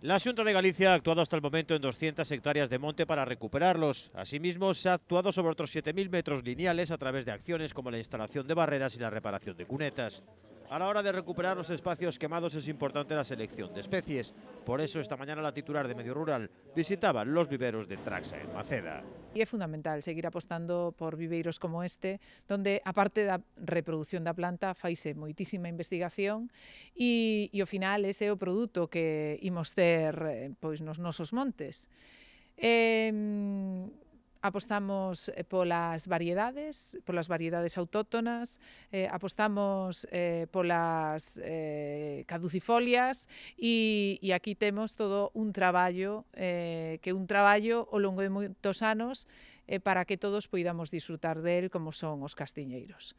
La Junta de Galicia ha actuado hasta el momento en 200 hectáreas de monte para recuperarlos. Asimismo, se ha actuado sobre otros 7.000 metros lineales a través de acciones como la instalación de barreras y la reparación de cunetas. A la hora de recuperar los espacios quemados es importante la selección de especies. Por eso esta mañana la titular de Medio Rural visitaba los viveros de Traxa en Maceda. Y es fundamental seguir apostando por viveiros como este, donde aparte da reproducción da planta faise moitísima investigación e, e ao final ese é o produto que imos ter eh, pois nos nosos montes. Eh, apostamos eh, polas variedades, polas variedades autóctonas, eh, apostamos eh, polas eh, caducifolias e, e aquí temos todo un traballo, eh, que un traballo ao longo de moitos anos eh, para que todos poidamos disfrutar del como son os castiñeiros.